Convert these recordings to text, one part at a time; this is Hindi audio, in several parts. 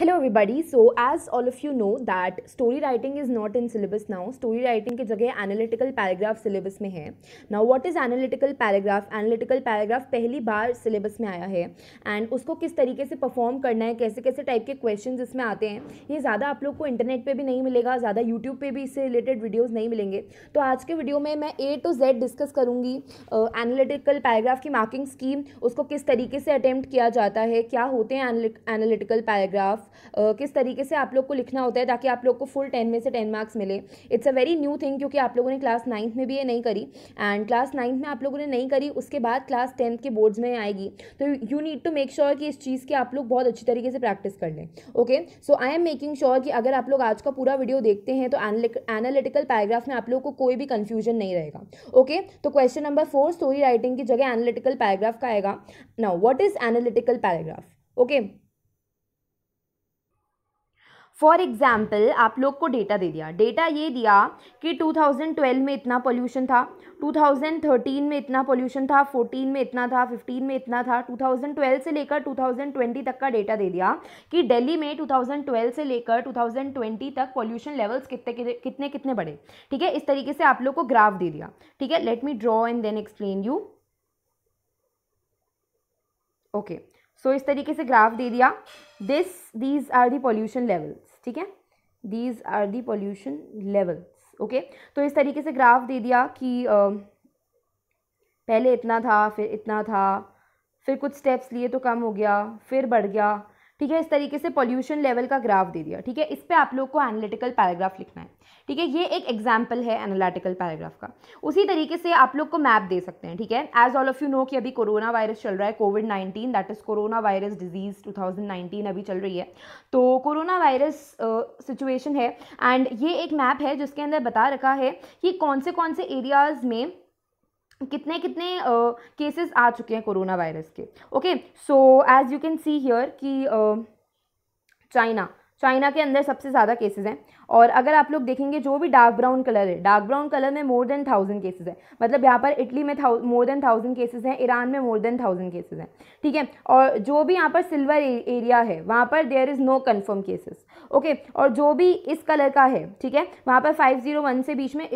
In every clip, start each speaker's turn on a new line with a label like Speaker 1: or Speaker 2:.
Speaker 1: Hello everybody so as all of you know that story writing is not in syllabus now story writing की जगह एनालिटिकल पैराग्राफ सिलेबस में है now what is analytical paragraph analytical paragraph पहली बार सिलेबस में आया है एंड उसको किस तरीके से परफॉर्म करना है कैसे कैसे टाइप के क्वेश्चन इसमें आते हैं ये ज़्यादा आप लोग को इंटरनेट पर भी नहीं मिलेगा ज़्यादा यूट्यूब पर भी इससे रिलेटेड वीडियोज़ नहीं मिलेंगे तो आज के वीडियो में मैं ए टू जेड डिस्कस करूँगी एनालिटिकल पैराग्राफ की मार्किंग स्कीम उसको किस तरीके से अटैम्प्ट किया जाता है क्या होते हैं एनालिटिकल पैराग्राफ किस तरीके से आप लोग को लिखना होता है ताकि आप लोग को फुल टेन में से टेन मार्क्स मिले it's a very new thing क्योंकि आप लोगों ने क्लास नाइन्थ में भी ये नहीं करी एंड क्लास नाइन्थ में आप लोगों ने नहीं करी उसके बाद क्लास टेंथ के बोर्ड्स में आएगी तो you need to make sure कि इस चीज़ की आप लोग बहुत अच्छी तरीके से प्रैक्टिस कर लें okay so I am making sure कि अगर आप लोग आज का पूरा वीडियो देखते हैं तो एनालिटिकल पैराग्राफ में आप लोग को कोई भी कन्फ्यूजन नहीं रहेगा ओके तो question number four story writing की जगह एनालिटिकल पैराग्राफ का आएगा now what is analytical paragraph okay for example आप लोग को डेटा दे दिया डेटा ये दिया कि 2012 में इतना पोल्यूशन था 2013 में इतना पोल्यूशन था 14 में इतना था 15 में इतना था 2012 से लेकर 2020 तक का डेटा दे दिया कि दिल्ली में 2012 से लेकर 2020 तक पोल्यूशन लेवल्स कितने कितने कितने बढ़े ठीक है इस तरीके से आप लोग को ग्राफ दे दिया ठीक है let me draw and then explain you okay so इस तरीके से ग्राफ दे दिया this these are the pollution levels ठीक है these are the pollution levels okay तो इस तरीके से ग्राफ दे दिया कि पहले इतना था फिर इतना था फिर कुछ स्टेप्स लिए तो कम हो गया फिर बढ़ गया ठीक है इस तरीके से पॉल्यूशन लेवल का ग्राफ दे दिया ठीक है इस पर आप लोग को एनालिटिकल पैराग्राफ लिखना है ठीक है ये एक एग्जाम्पल है एनालिटिकल पैराग्राफ का उसी तरीके से आप लोग को मैप दे सकते हैं ठीक है as all of you know कि अभी कोरोना वायरस चल रहा है covid nineteen that is corona virus disease two अभी चल रही है तो कोरोना वायरस सिचुएशन है एंड ये एक मैप है जिसके अंदर बता रखा है कि कौन से कौन से एरियाज़ में कितने कितने केसेस uh, आ चुके हैं कोरोना वायरस के okay so as you can see here कि चाइना चाइना के अंदर सबसे ज़्यादा केसेस हैं और अगर आप लोग देखेंगे जो भी डार्क ब्राउन कलर है डार्क ब्राउन कलर में मोर देन थाउजेंड केसेस हैं मतलब यहाँ पर इटली में मोर देन थाउजेंड केसेस हैं ईरान में मोर देन थाउजेंड केसेस हैं ठीक है और जो भी यहाँ पर सिल्वर एरिया है वहाँ पर there is no confirm cases okay और जो भी इस कलर का है ठीक है वहाँ पर फाइव जीरो वन से बीच में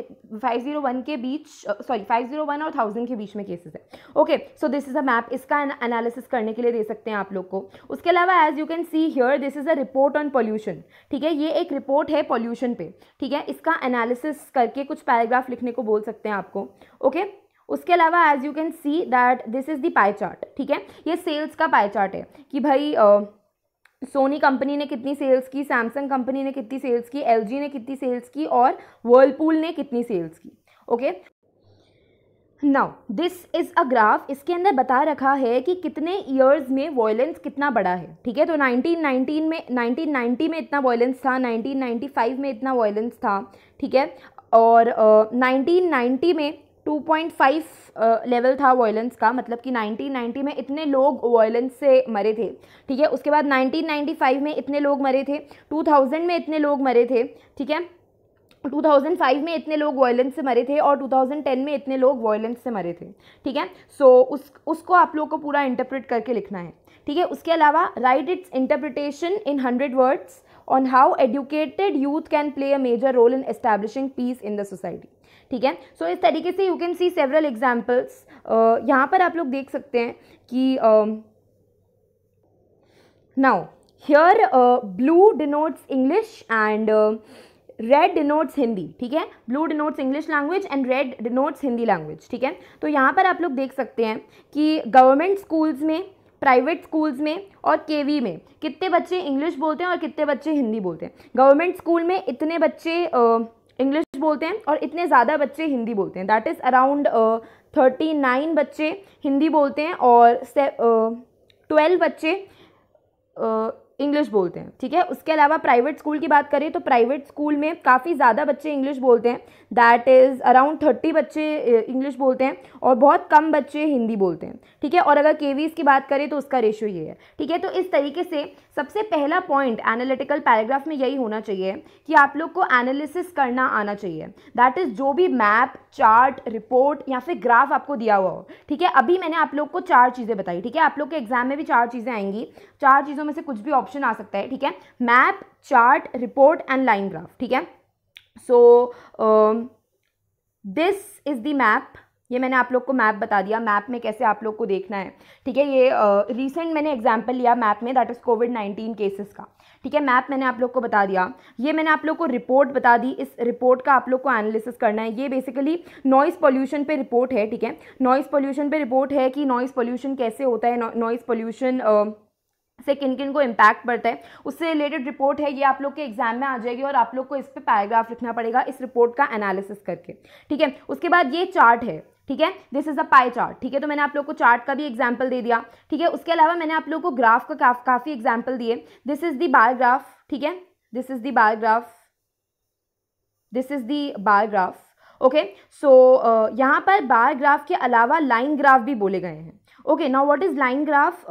Speaker 1: फाइव जीरो वन के बीच सॉरी फाइव जीरो वन और थाउजेंड के बीच में केसेज है okay so this is a map इसका एनालिसिस करने के लिए दे सकते हैं आप लोग को उसके अलावा as you can see here this is a report on pollution ठीक है ये एक रिपोर्ट है सॉल्यूशन पे ठीक है इसका एनालिसिस करके कुछ पैराग्राफ लिखने को बोल सकते हैं आपको ओके उसके अलावा as you can see that this is the pie chart ठीक है ये सेल्स का पाई चार्ट है कि भाई आ, सोनी कंपनी ने कितनी सेल्स की सैमसंग कंपनी ने कितनी सेल्स की एल ने कितनी सेल्स की और वर्लपूल ने कितनी सेल्स की okay okay? Now this is a graph इसके अंदर बता रखा है कि कितने ईयर्स में वॉयलेंस कितना बड़ा है ठीक है तो 1919 में 1990 में इतना वॉयलेंस था 1995 में इतना वॉयलेंस था ठीक है और uh, 1990 में 2.5 लेवल uh, था वॉयलेंस का मतलब कि 1990 में इतने लोग वॉयलेंस से मरे थे ठीक है उसके बाद 1995 में इतने लोग मरे थे 2000 में इतने लोग मरे थे ठीक है 2005 में इतने लोग वॉयलेंस से मरे थे और 2010 में इतने लोग वॉयलेंस से मरे थे ठीक है सो so, उस उसको आप लोग को पूरा इंटरप्रेट करके लिखना है ठीक है उसके अलावा right it's interpretation in hundred words on how educated youth can play a major role in establishing peace in the society ठीक है सो इस तरीके से you can see several examples यहाँ पर आप लोग देख सकते हैं कि now here blue denotes English and red denotes Hindi ठीक है blue denotes English language and red denotes Hindi language ठीक है तो यहाँ पर आप लोग देख सकते हैं कि गवर्नमेंट स्कूल्स में प्राइवेट स्कूल्स में और केवी में कितने बच्चे इंग्लिश बोलते हैं और कितने बच्चे हिंदी बोलते हैं गवर्नमेंट स्कूल में इतने बच्चे इंग्लिश बोलते हैं और इतने ज़्यादा बच्चे हिंदी बोलते हैं that is around thirty nine बच्चे हिंदी बोलते हैं और ट्वेल्व uh, बच्चे uh, इंग्लिश बोलते हैं ठीक है उसके अलावा प्राइवेट स्कूल की बात करें तो प्राइवेट स्कूल में काफ़ी ज़्यादा बच्चे इंग्लिश बोलते हैं दैट इज़ अराउंड थर्टी बच्चे इंग्लिश बोलते हैं और बहुत कम बच्चे हिंदी बोलते हैं ठीक है और अगर के की बात करें तो उसका रेशियो ये है ठीक है तो इस तरीके से सबसे पहला पॉइंट एनालिटिकल पैराग्राफ में यही होना चाहिए कि आप लोग को एनालिसिस करना आना चाहिए दैट इज़ जो भी मैप चार्ट रिपोर्ट या फिर ग्राफ आपको दिया हुआ हो ठीक है अभी मैंने आप लोग को चार चीज़ें बताई ठीक है आप लोग के एग्जाम में भी चार चीज़ें आएंगी चार चीज़ों में से कुछ भी ऑप्शन आ सकता है ठीक है map chart report and line graph ठीक है so this is the map ये मैंने आप लोग को मैप बता दिया मैप में कैसे आप लोग को देखना है ठीक है ये रिसेंट uh, मैंने एग्जाम्पल लिया मैप में that is covid nineteen cases का ठीक है मैप मैंने आप लोग को बता दिया ये मैंने आप लोग को रिपोर्ट बता दी इस रिपोर्ट का आप लोग को एनालिसिस करना है ये बेसिकली नॉइज़ पोल्यूशन पे रिपोर्ट है ठीक है नॉइज़ पोल्यूशन पे रिपोर्ट है कि नॉइज़ पोल्यूशन कैसे होता है नॉइज़ पोल्यूशन से किन किन को इम्पैक्ट पड़ता है उससे रिलेटेड रिपोर्ट है ये आप लोग के एग्जाम में आ जाएगी और आप लोग को इस पर पैराग्राफ लिखना पड़ेगा इस रिपोर्ट का एनालिसिस करके ठीक है उसके बाद ये चार्ट है ठीक है this is a pie chart ठीक है तो मैंने आप लोग को चार्ट का भी एग्जाम्पल दे दिया ठीक है उसके अलावा मैंने आप लोग को ग्राफ का काफ, काफ़ी एग्जाम्पल दिए दिस इज दी बायोग्राफ ठीक है this is the bar graph this is the bar graph okay so यहाँ पर बायोग्राफ के अलावा लाइन ग्राफ भी बोले गए हैं okay now what is line graph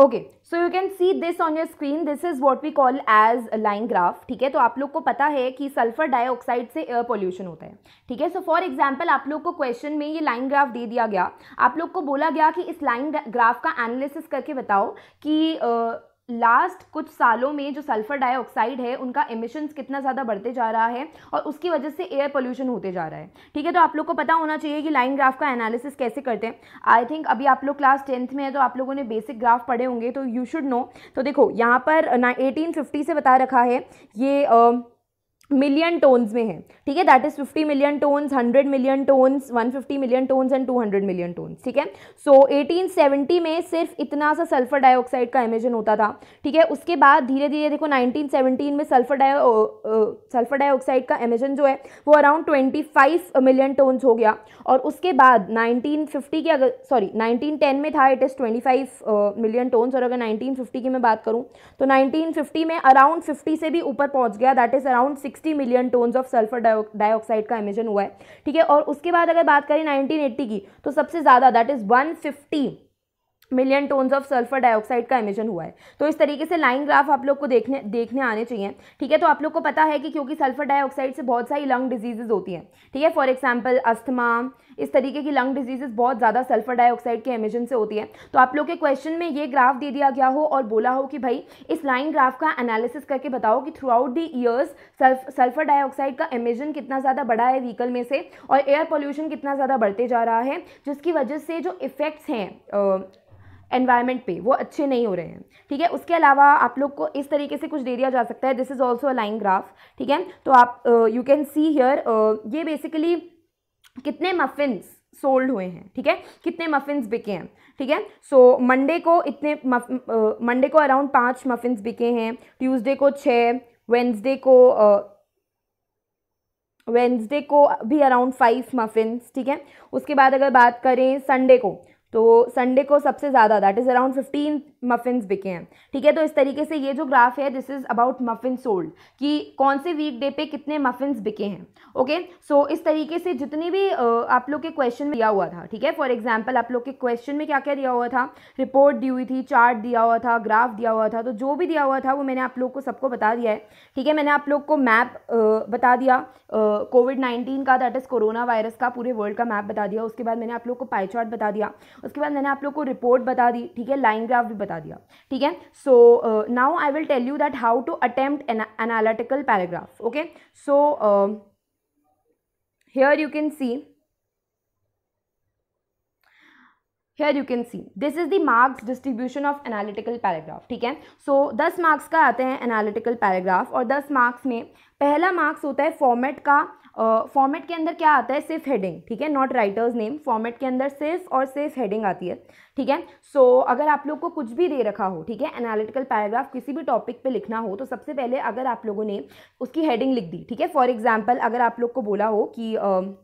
Speaker 1: okay so you can see this on your screen this is what we call as line graph ठीक है तो आप लोग को पता है कि सल्फर डाइऑक्साइड से एयर पोल्यूशन होता है ठीक है सो फॉर एग्जाम्पल आप लोग को क्वेश्चन में ये लाइन ग्राफ दे दिया गया आप लोग को बोला गया कि इस लाइन ग्राफ का एनालिसिस करके बताओ कि uh, लास्ट कुछ सालों में जो सल्फ़र डाइऑक्साइड है उनका एमिशंस कितना ज़्यादा बढ़ते जा रहा है और उसकी वजह से एयर पोल्यूशन होते जा रहा है ठीक है तो आप लोग को पता होना चाहिए कि लाइन ग्राफ का एनालिसिस कैसे करते हैं आई थिंक अभी आप लोग क्लास टेंथ में है तो आप लोगों ने बेसिक ग्राफ पढ़े होंगे तो यू शुड नो तो देखो यहाँ पर एटीन uh, फिफ्टी से बता रखा है ये uh, मिलियन टोन्स में है ठीक है that is 50 million tonnes 100 million tonnes 150 million tonnes and 200 million tonnes ठीक है सो so, 1870 में सिर्फ इतना सा सल्फर डाइऑक्साइड का एमिजन होता था ठीक है उसके बाद धीरे धीरे देखो 1917 में सल्फर डाइ सल्फर डाइऑक्साइड का एमिजन जो है वो अराउंड 25 मिलियन टोन्स हो गया और उसके बाद 1950 के अगर सॉरी 1910 में था इट इज़ 25 मिलियन टोन्स और अगर 1950 की मैं बात करूँ तो 1950 में अराउंड 50 से भी ऊपर पहुँच गया that is around six 60 million tonnes of sulphur dioxide का एमिशन हुआ है ठीक है और उसके बाद अगर बात करें 1980 की तो सबसे ज़्यादा that is 150 million tonnes of sulphur dioxide का एमिशन हुआ है तो इस तरीके से लाइन ग्राफ आप लोग को देखने देखने आने चाहिए ठीक है तो आप लोग को पता है कि क्योंकि सल्फर डाइऑक्साइड से बहुत सारी लंग डिजीजेज होती हैं ठीक है फॉर एग्जाम्पल अस्थमा इस तरीके की लंग डिजीजेज बहुत ज़्यादा सल्फर डाइऑक्साइड के एमिशन से होती है तो आप लोग के क्वेश्चन में ये ग्राफ दे दिया गया हो और बोला हो कि भाई इस लाइन ग्राफ का एनालिसिस करके बताओ कि throughout the years sulphur dioxide का एमिशन कितना ज़्यादा बढ़ा है व्हीकल में से और एयर पोल्यूशन कितना ज़्यादा बढ़ते जा रहा है जिसकी वजह से जो इफेक्ट्स हैं एनवायरनमेंट पे वो अच्छे नहीं हो रहे हैं ठीक है उसके अलावा आप लोग को इस तरीके से कुछ दे दिया जा सकता है this is also a line graph ठीक है तो आप यू कैन सी हियर ये बेसिकली कितने मफिन्स सोल्ड हुए हैं ठीक है कितने मफिन्स बिके हैं ठीक है सो मंडे को इतने मंडे को अराउंड पाँच मफिन्स बिके हैं ट्यूसडे को छः वेंसडे को वेंसडे को भी अराउंड फाइव मफिन्स ठीक है उसके बाद अगर बात करें संडे को तो संडे को सबसे ज़्यादा that is around fifteen muffins बिके हैं ठीक है तो इस तरीके से ये जो ग्राफ है this is about muffin sold कि कौन से वीक डे पे कितने मफिन्स बिके हैं ओके सो so, इस तरीके से जितने भी आप लोग के क्वेश्चन में दिया हुआ था ठीक है फॉर एग्जाम्पल आप लोग के क्वेश्चन में क्या क्या दिया हुआ था रिपोर्ट दी हुई थी चार्ट दिया हुआ था ग्राफ दिया हुआ था तो जो भी दिया हुआ था वो मैंने आप लोग को सबको बता दिया है ठीक है मैंने आप लोग को मैप बता दिया कोविड नाइन्टीन का दैट इज़ कोरोना वायरस का पूरे वर्ल्ड का मैप बता दिया उसके बाद मैंने आप लोग को पाई चार्ट बता दिया उसके बाद मैंने आप लोग को रिपोर्ट बता दी ठीक है लाइन ग्राफ भी बता बता दिया ठीक है so now I will tell you that how to attempt analytical paragraph okay so here you can see here you can see this is the marks distribution of analytical paragraph ठीक है सो दस मार्क्स का आते हैं एनालिटिकल पैराग्राफ और दस मार्क्स में पहला मार्क्स होता है फॉर्मेट का फॉर्मेट uh, के अंदर क्या आता है सिर्फ हेडिंग ठीक है नॉट राइटर्स नेम फॉर्मेट के अंदर सिर्फ और सिर्फ हेडिंग आती है ठीक है सो so, अगर आप लोग को कुछ भी दे रखा हो ठीक है एनालिटिकल पैराग्राफ किसी भी टॉपिक पे लिखना हो तो सबसे पहले अगर आप लोगों ने उसकी हेडिंग लिख दी ठीक है फॉर एग्जाम्पल अगर आप लोग को बोला हो कि uh,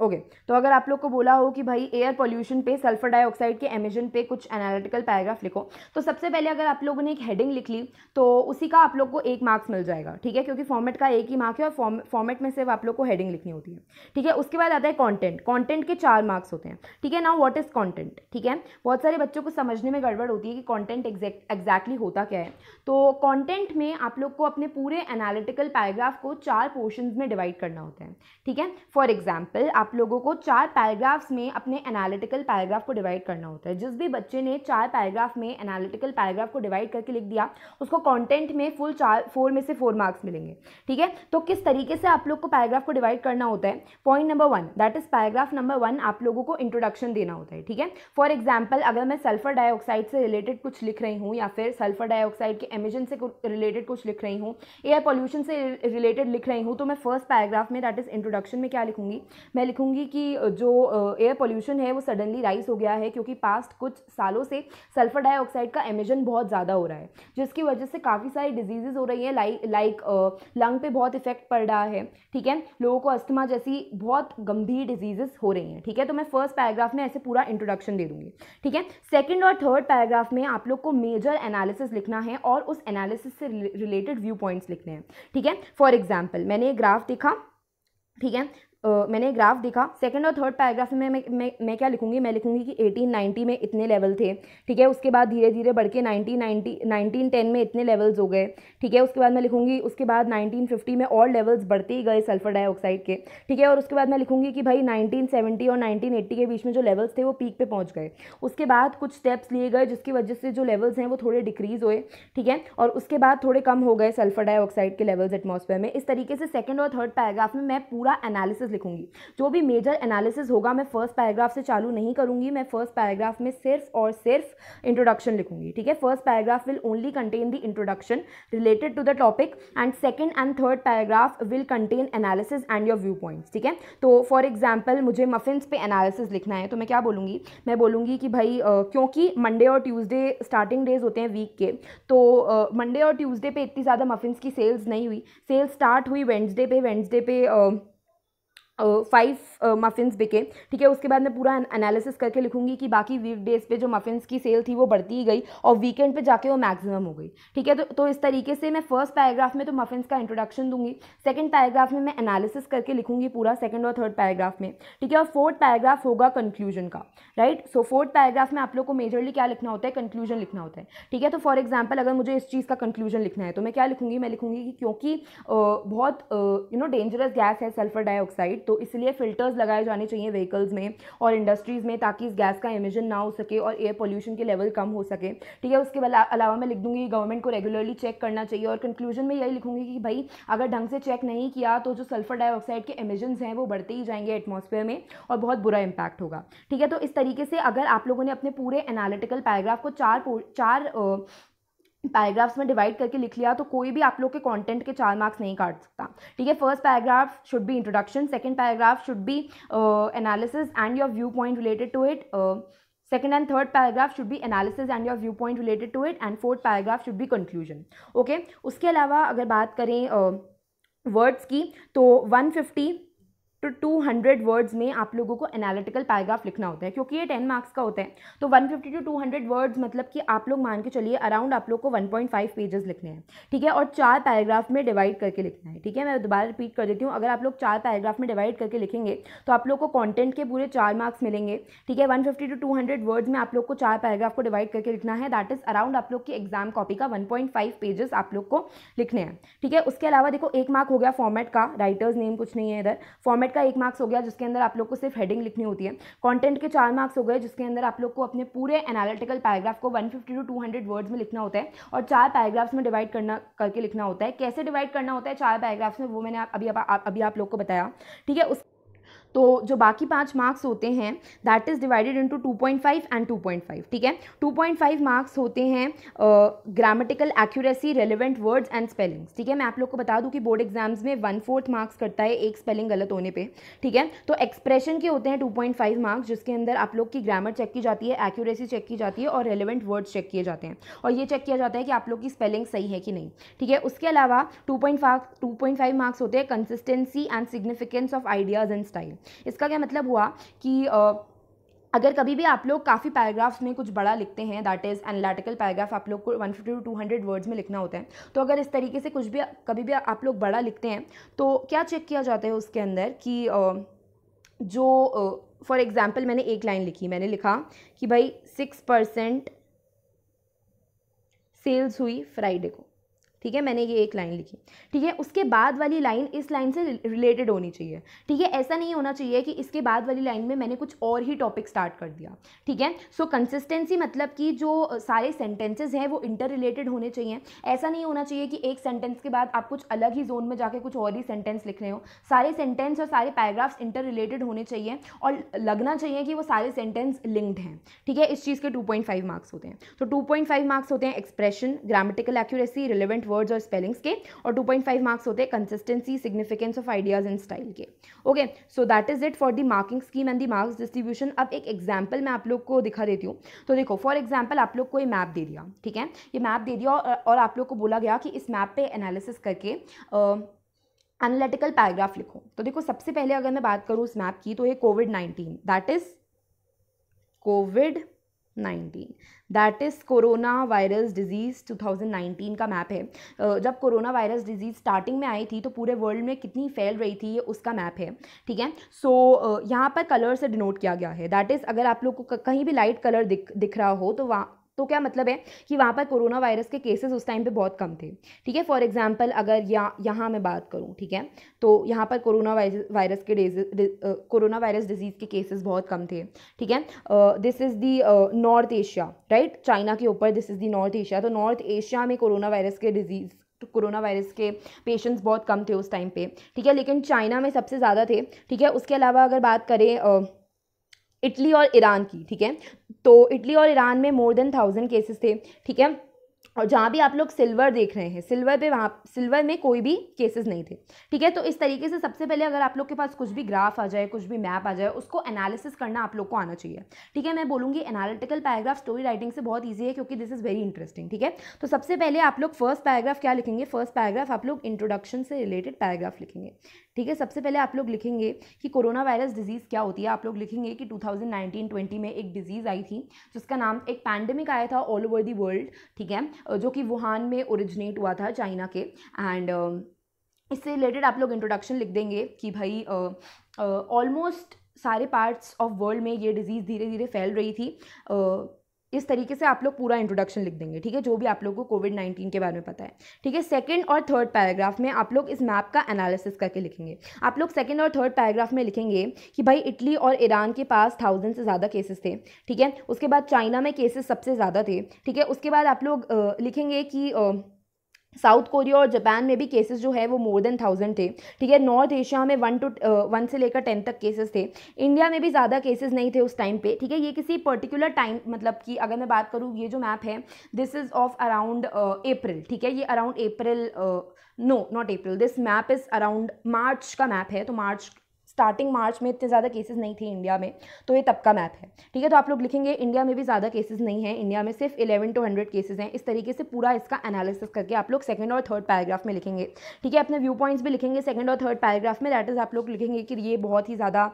Speaker 1: ओके okay, तो अगर आप लोग को बोला हो कि भाई एयर पोल्यूशन पे सल्फर डाइऑक्साइड के एमिजन पे कुछ एनालिटिकल पैराग्राफ लिखो तो सबसे पहले अगर आप लोगों ने एक हेडिंग लिख ली तो उसी का आप लोग को एक मार्क्स मिल जाएगा ठीक है क्योंकि फॉर्मेट का एक ही मार्क है और फॉर्मेट में सिर्फ आप लोग को हेडिंग लिखनी होती है ठीक है उसके बाद आता है कॉन्टेंट कॉन्टेंट के चार मार्क्स होते हैं ठीक है ना वॉट इज़ कॉन्टेंट ठीक है बहुत सारे बच्चों को समझने में गड़बड़ होती है कि कॉन्टेंट एग्जैक्टली होता क्या है तो कॉन्टेंट में आप लोग को अपने पूरे एनालिटिकल पैराग्राफ को चार पोर्शन में डिवाइड करना होता है ठीक है फॉर एग्जाम्पल आप लोगों को चार पैराग्राफ्स में अपने एनालिटिकल पैराग्राफ को डिवाइड करना होता है जिस भी बच्चे ने चार पैराग्राफ में एनालिटिकल पैराग्राफ को डिवाइड करके लिख दिया उसको कंटेंट में फुल चार फोर में से फोर मार्क्स मिलेंगे ठीक है तो किस तरीके से आप लोग को पैराग्राफ को डिवाइड करना होता है point number one that is paragraph number one आप लोगों को इंट्रोडक्शन देना होता है ठीक है फॉर एग्जाम्पल अगर मैं सल्फर डाइऑक्साइड से रिलेटेड कुछ लिख रही हूँ या फिर सल्फर डाइऑक्साइड के एमिजन से रिलेटेड कुछ लिख रही हूँ एयर पॉल्यूशन से रिलेटेड लिख रही हूँ तो मैं फर्स्ट पैराग्राफ में दैट इज इंट्रोडक्शन में क्या लिखूंगी मैं लिखूंगी कि जो एयर पोल्यूशन है वो सडनली राइज हो गया है क्योंकि पास्ट कुछ सालों से सल्फर डाइऑक्साइड का एमिजन बहुत ज़्यादा हो रहा है जिसकी वजह से काफ़ी सारी डिजीजेज हो रही हैं लाइक लाइक लंग पे बहुत इफेक्ट पड़ रहा है ठीक है लोगों को अस्थमा जैसी बहुत गंभीर डिजीजेस हो रही हैं ठीक है तो मैं फर्स्ट पैराग्राफ में ऐसे पूरा इंट्रोडक्शन दे दूँगी ठीक है सेकेंड और थर्ड पैराग्राफ में आप लोग को मेजर एनालिसिस लिखना है और उस एनालिसिस से रिलेटेड व्यू पॉइंट्स लिखने हैं ठीक है फॉर एग्जाम्पल मैंने ये ग्राफ देखा ठीक है मैंने ग्राफ देखा सेकंड और थर्ड पैराग्राफ में मैं मैं, मैं क्या लिखूंगी मैं लिखूंगी कि 1890 में इतने लेवल थे ठीक है उसके बाद धीरे धीरे बढ़ के नाइनटीन टेन में इतने लेवल्स हो गए ठीक है उसके बाद मैं लिखूंगी उसके बाद 1950 में और लेवल्स बढ़ते ही गए सल्फर डाइऑक्साइड के ठीक है और उसके बाद मैं लिखूंगी कि भाई सेवेंटी और एट्टी के बीच में जो लेवल्स थे वो पीक पर पहुँच गए उसके बाद कुछ स्टेप्स लिए गए जिसकी वजह से जो लेवल्स हैं वो थोड़े डिक्रीज़ हुए ठीक है और उसके बाद थोड़े कम हो गए सल्फर डाइऑक्साइड के लेवल्स एटमोसफेयर में इस तरीके से सेकेंड और थर्ड पैराग्राफ में मैं पूरा एनालिसिस लिखूंगी जो भी मेजर एनालिसिस होगा मैं फर्स्ट पैराग्राफ से चालू नहीं करूंगी मैं फर्स्ट पैराग्राफ में सिर्फ और सिर्फ इंट्रोडक्शन लिखूंगी ठीक है first paragraph will only contain the introduction related to the topic and second and third paragraph will contain analysis and your view points ठीक है तो फॉर एग्जाम्पल मुझे मफिन्स पे एनालिसिस लिखना है तो मैं क्या बोलूँगी मैं बोलूँगी कि भाई क्योंकि मंडे और ट्यूजडे स्टार्टिंग डेज होते हैं वीक के तो मंडे और ट्यूज़डे पे इतनी ज़्यादा मफिन्स की सेल्स नहीं हुई सेल्स स्टार्ट हुई वेंसडे पे वेंसडे पे uh, फाइव मफिन्स बिके ठीक है उसके बाद मैं पूरा एनालिसिस करके लिखूंगी कि बाकी वीक डेज़ पे जो मफिन्स की सेल थी वो बढ़ती ही गई और वीकेंड पे जाके वो मैक्सिमम हो गई ठीक है तो तो इस तरीके से मैं फर्स्ट पैराग्राफ में तो मफिन्स का इंट्रोडक्शन दूंगी सेकंड पैराग्राफ में मैं एनालिसिस करके लिखूंगी पूरा सेकंड और थर्ड पैराग्राफ में ठीक है और फोर्थ पैराग्राफ होगा कंक्लूजन का राइट सो फोर्थ पैराग्राफ में आप लोग को मेजरली क्या लिखना होता है कंक्लूजन लिखना होता है ठीक है तो फॉर एग्जाम्पल अगर मुझे इस चीज़ का कंक्लूजन लिखना है तो मैं क्या लिखूंगी मैं लिखूँगी कि क्योंकि बहुत यू नो डेंजरस गैस है सल्फर डाइऑक्साइड तो इसलिए फ़िल्टर्स लगाए जाने चाहिए व्हीकल्स में और इंडस्ट्रीज़ में ताकि इस गैस का इमिजन ना हो सके और एयर पोल्यूशन के लेवल कम हो सके ठीक है उसके अलावा मैं लिख दूँगी गवर्नमेंट को रेगुलरली चेक करना चाहिए और कंक्लूजन में यही लिखूंगी कि भाई अगर ढंग से चेक नहीं किया तो जो सल्फर डाइऑक्साइड के इमिजन्स हैं वो बढ़ते ही जाएंगे एटमोसफेयर में और बहुत बुरा इम्पैक्ट होगा ठीक है तो इस तरीके से अगर आप लोगों ने अपने पूरे एनालिटिकल पैराग्राफ को चार चार पैराग्राफ्स में डिवाइड करके लिख लिया तो कोई भी आप लोग के कंटेंट के चार मार्क्स नहीं काट सकता ठीक है first paragraph should be introduction second paragraph should be analysis and your view point related to it and third paragraph should be analysis and your view point related to it and fourth paragraph should be conclusion okay उसके अलावा अगर बात करें वर्ड्स uh, की तो fifty to two hundred words में आप लोगों को एनालिटिकल पैराग्राफ लिखना होता है क्योंकि ये टेन मार्क्स का होता है तो one fifty to two hundred words मतलब कि आप लोग मान के चलिए अराउंड आप लोग को वन पॉइंट फाइव पेजेस लिखने हैं ठीक है और चार पैराग्राफ में डिवाइड करके लिखना है ठीक है मैं दोबारा रिपीट कर देती हूँ अगर आप लोग चार पैराग्राफ में डिवाइड करके लिखेंगे तो आप लोग को कॉन्टेंट के पूरे चार मार्क्स मिलेंगे ठीक है one fifty to two hundred words में आप लोग को चार पैराग्राफ को डिवाइड करके लिखना है दैट इज़ अराउंड आप लोग की एग्जाम कॉपी का वन पॉइंट फाइव पेजेस आप लोग को लिखने हैं ठीक है उसके अलावा देखो एक मार्क हो गया फॉर्मेट का राइटर्स नेम कुछ नहीं है इधर फॉर्मेट हाईलाइट का एक मार्क्स हो गया जिसके अंदर आप लोग को सिर्फ हेडिंग लिखनी होती है कॉन्टेंट के चार मार्क्स हो गए जिसके अंदर आप लोग को अपने पूरे एनालिटिकल पैराग्राफ को वन टू टू वर्ड्स में लिखना होता है और चार पैराग्राफ्स में डिवाइड करना करके लिखना होता है कैसे डिवाइड करना होता है चार पैराग्राफ्स में वो मैंने अभी अभी आप लोग को बताया ठीक है उस तो जो बाकी पाँच मार्क्स होते हैं that is divided into two point five and two point five ठीक है टू पॉइंट फाइव मार्क्स होते हैं grammatical accuracy relevant words and spellings ठीक है मैं आप लोग को बता दूँ कि बोर्ड एग्जाम्स में वन फोर्थ मार्क्स करता है एक स्पेलिंग गलत होने पर ठीक है तो एक्सप्रेशन के होते हैं टू पॉइंट फाइव मार्क्स जिसके अंदर आप लोग की ग्रामर चेक की जाती है एक्यूरेसी चेक की जाती है और रेलिवेंट वर्ड्स चेक किए जाते हैं और ये चेक किया जाता है कि आप लोग की स्पेलिंग सही है कि नहीं ठीक है उसके अलावा टू पॉइंट फाइव मार्क्स होते हैं consistency and significance of ideas and style इसका क्या मतलब हुआ कि अगर कभी भी आप लोग काफ़ी पैराग्राफ्स में कुछ बड़ा लिखते हैं दैट इज़ एनालिटिकल पैराग्राफ आप लोग को 150 टू हंड्रेड वर्ड्स में लिखना होता है तो अगर इस तरीके से कुछ भी कभी भी आप लोग बड़ा लिखते हैं तो क्या चेक किया जाता है उसके अंदर कि जो फॉर एग्ज़ाम्पल मैंने एक लाइन लिखी मैंने लिखा कि भाई सिक्स परसेंट सेल्स हुई फ्राइडे को ठीक है मैंने ये एक लाइन लिखी ठीक है उसके बाद वाली लाइन इस लाइन से रिलेटेड होनी चाहिए ठीक है ऐसा नहीं होना चाहिए कि इसके बाद वाली लाइन में मैंने कुछ और ही टॉपिक स्टार्ट कर दिया ठीक है सो कंसिस्टेंसी मतलब कि जो सारे सेंटेंसेज हैं वो इंटर रिलेटेड होने चाहिए ऐसा नहीं होना चाहिए कि एक सेंटेंस के बाद आप कुछ अलग ही जोन में जाके कुछ और ही सेंटेंस लिख रहे हो सारे सेंटेंस और सारे पैराग्राफ्स इंटर रिलेटेड होने चाहिए और लगना चाहिए कि वो सारे सेंटेंस लिंक्ड हैं ठीक है इस चीज़ के टू मार्क्स होते हैं तो टू मार्क्स होते हैं expression grammatical accuracy relevant words और स्पेलिंग्स के और 2.5 मार्क्स होते हैं consistency significance of ideas and style के okay so that is it for the marking scheme and the marks distribution अब एक एग्जाम्पल मैं आप लोग को दिखा देती हूँ तो देखो फॉर एग्जाम्पल आप लोग को ये मैप दे दिया ठीक है ये मैप दे दिया और आप लोग को बोला गया कि इस मैप पर एनालिसिस करके uh, एनालिटिकल पैराग्राफ लिखो तो देखो सबसे पहले अगर मैं बात करूँ उस मैप की तो ये covid nineteen that is covid nineteen that is corona virus disease 2019 का मैप है जब कोरोना वायरस डिजीज़ स्टार्टिंग में आई थी तो पूरे वर्ल्ड में कितनी फैल रही थी ये उसका मैप है ठीक है सो so, यहाँ पर कलर से डिनोट किया गया है दैट इज़ अगर आप लोग को कहीं भी लाइट कलर दिख दिख रहा हो तो वहाँ तो क्या मतलब है कि वहाँ पर कोरोना वायरस के केसेस उस टाइम पे बहुत कम थे ठीक है फॉर एग्जांपल अगर या यहाँ मैं बात करूँ ठीक है तो यहाँ पर कोरोना वायरस के कोरोना वायरस डिजीज़ के केसेस बहुत कम थे ठीक है this is the north Asia right China के ऊपर this is the north Asia तो नॉर्थ एशिया में कोरोना वायरस के डिजीज़ कोरोना वायरस के पेशेंट्स बहुत कम थे उस टाइम पे ठीक है लेकिन चाइना में सबसे ज़्यादा थे ठीक है उसके अलावा अगर बात करें इटली और ईरान की ठीक है तो इटली और ईरान में मोर देन थाउजेंड केसेस थे ठीक है और जहाँ भी आप लोग सिल्वर देख रहे हैं सिल्वर पे वहाँ सिल्वर में कोई भी केसेस नहीं थे ठीक है तो इस तरीके से सबसे पहले अगर आप लोग के पास कुछ भी ग्राफ आ जाए कुछ भी मैप आ जाए उसको एनालिसिस करना आप लोग को आना चाहिए ठीक है मैं बोलूँगी एनालिटिकल पैराग्राफ स्टोरी राइटिंग से बहुत ईजी है क्योंकि दिस इज़ वेरी इंटरेस्टिंग ठीक है तो सबसे पहले आप लोग फर्स्ट पैराग्राफ क्या लिखेंगे फर्स्ट पैराग्राफ आप लोग इंट्रोडक्शन से रिलेटेड पैराग्राफ लिखेंगे ठीक है सबसे पहले आप लोग लिखेंगे कि कोरोना वायरस डिजीज़ क्या होती है आप लोग लिखेंगे कि 2019-20 में एक डिजीज़ आई थी जिसका नाम एक पैंडेमिक आया था ऑल ओवर दी वर्ल्ड ठीक है जो कि वुहान में ओरिजिनेट हुआ था चाइना के एंड इससे रिलेटेड आप लोग इंट्रोडक्शन लिख देंगे कि भाई ऑलमोस्ट सारे पार्ट्स ऑफ वर्ल्ड में ये डिज़ीज़ धीरे धीरे फैल रही थी इस तरीके से आप लोग पूरा इंट्रोडक्शन लिख देंगे ठीक है जो भी आप लोगों को कोविड नाइन्टीन के बारे में पता है ठीक है सेकंड और थर्ड पैराग्राफ में आप लोग इस मैप का एनालिसिस करके लिखेंगे आप लोग सेकंड और थर्ड पैराग्राफ में लिखेंगे कि भाई इटली और ईरान के पास थाउजेंड से ज़्यादा केसेस थे ठीक है उसके बाद चाइना में केसेस सबसे ज़्यादा थे ठीक है उसके बाद आप लोग लिखेंगे कि साउथ कोरिया और जापान में भी केसेस जो है वो मोर देन थाउजेंड थे ठीक है नॉर्थ एशिया में वन टू वन से लेकर टेन तक केसेस थे इंडिया में भी ज़्यादा केसेस नहीं थे उस टाइम पे ठीक है ये किसी पर्टिकुलर टाइम मतलब कि अगर मैं बात करूँ ये जो मैप है this is of around April ठीक है ये around April no not April this map is around March का मैप है तो मार्च स्टार्टिंग मार्च में इतने ज़्यादा केसेस नहीं थे इंडिया में तो ये तब का मैप है ठीक है तो आप लोग लिखेंगे इंडिया में भी ज़्यादा केसेस नहीं है इंडिया में सिर्फ इलेवन टू हंड्रेड केसेज हैं इस तरीके से पूरा इसका एनालिसिस करके आप लोग सेकंड और थर्ड पैराग्राफ में लिखेंगे ठीक है अपने व्यू पॉइंट्स भी लिखेंगे सेकंड और थर्ड पैराग्राफ में दैट इज़ आप लोग लिखेंगे कि ये बहुत ही ज़्यादा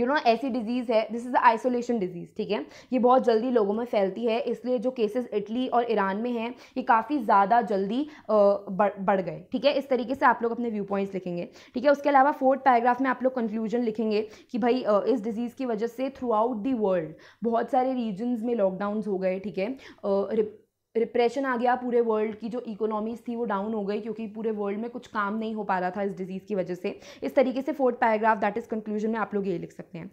Speaker 1: यू नो ऐसी डिजीज़ है this is a isolation disease ठीक है ये बहुत जल्दी लोगों में फैलती है इसलिए जो केसेस इटली और ईरान में हैं ये काफ़ी ज़्यादा जल्दी बढ़ गए ठीक है इस तरीके से आप लोग अपने व्यू पॉइंट्स लिखेंगे ठीक है उसके अलावा फोर्थ पैराग्राफ में आप लोग कंक्लूजन लिखेंगे कि भाई इस डिज़ीज़ की वजह से थ्रू आउट दी वर्ल्ड बहुत सारे रीजन्स में लॉकडाउन हो गए ठीक है रिप्रेशन आ गया पूरे वर्ल्ड की जो इकोनॉमीज थी वो डाउन हो गई क्योंकि पूरे वर्ल्ड में कुछ काम नहीं हो पा रहा था इस डिजीज़ की वजह से इस तरीके से fourth paragraph that is conclusion में आप लोग ये लिख सकते हैं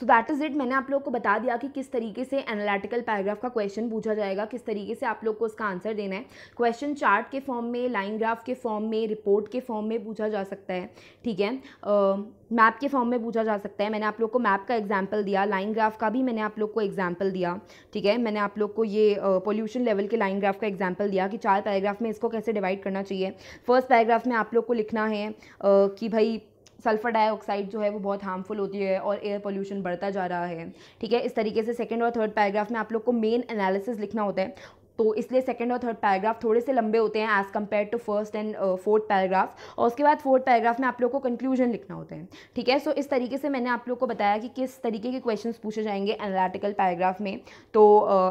Speaker 1: सो दैट इज़ इट मैंने आप लोग को बता दिया कि किस तरीके से एनालिटिकल पैराग्राफ का क्वेश्चन पूछा जाएगा किस तरीके से आप लोग को उसका आंसर देना है क्वेश्चन चार्ट के फॉर्म में लाइन ग्राफ के फॉर्म में रिपोर्ट के फॉर्म में पूछा जा सकता है ठीक है मैप uh, के फॉर्म में पूछा जा सकता है मैंने आप लोग को मैप का एग्जाम्पल दिया लाइन ग्राफ का भी मैंने आप लोग को एग्जाम्पल दिया ठीक है मैंने आप लोग को ये पोल्यूशन uh, लेवल के लाइन ग्राफ का एग्जाम्पल दिया कि चार पैराग्राफ में इसको कैसे डिवाइड करना चाहिए फर्स्ट पैराग्राफ में आप लोग को लिखना है uh, कि भाई सल्फ़र डाइऑक्साइड जो है वो बहुत हार्मफुल होती है और एयर पोल्यूशन बढ़ता जा रहा है ठीक है इस तरीके से सेकेंड और थर्ड पैराग्राफ में आप लोग को मेन एनालिसिस लिखना होता है तो इसलिए सेकंड और थर्ड पैराग्राफ थोड़े से लंबे होते हैं as compare to first and fourth paragraph और उसके बाद फोर्थ पैराग्राफ में आप लोग को कंक्लूजन लिखना होता है ठीक है सो so, इस तरीके से मैंने आप लोग को बताया कि किस तरीके के क्वेश्चन पूछे जाएंगे एनालिटिकल पैराग्राफ में तो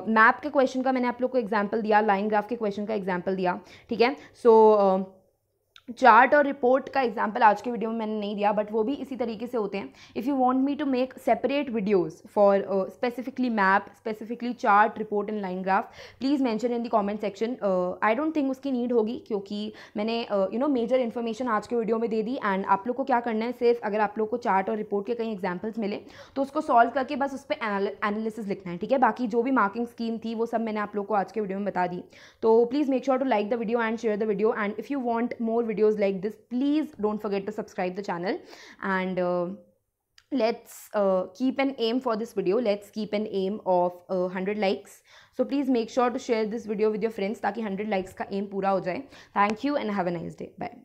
Speaker 1: मैप uh, के क्वेश्चन का मैंने आप लोग को एग्जाम्पल दिया लाइन ग्राफ के क्वेश्चन का एग्जाम्पल दिया ठीक है सो so, uh, चार्ट और रिपोर्ट का एग्जाम्पल आज के वीडियो में मैंने नहीं दिया बट वो भी इसी तरीके से होते हैं if you want me to make separate videos for specifically map specifically chart report and line graph please mention in the comment section I don't think उसकी नीड होगी क्योंकि मैंने यू नो मेजर इन्फॉर्मेशन आज के वीडियो में दे दी एंड आप लोग को क्या करना है सिर्फ अगर आप लोग को चार्ट और रिपोर्ट के कई एग्जाम्पल्स मिले तो उसको सॉल्व करके बस उस पर एनालिसिस लिखना है ठीक है बाकी जो भी मार्किंग स्कीम थी वो सब मैंने आप लोग को आज के वीडियो में बता दी तो please make sure to like the video and share the video and if you want more videos like this please don't forget to subscribe the channel and uh, let's uh, keep an aim for this video let's keep an aim of uh, 100 likes so please make sure to share this video with your friends taki 100 likes ka aim pura ho jaye thank you and have a nice day bye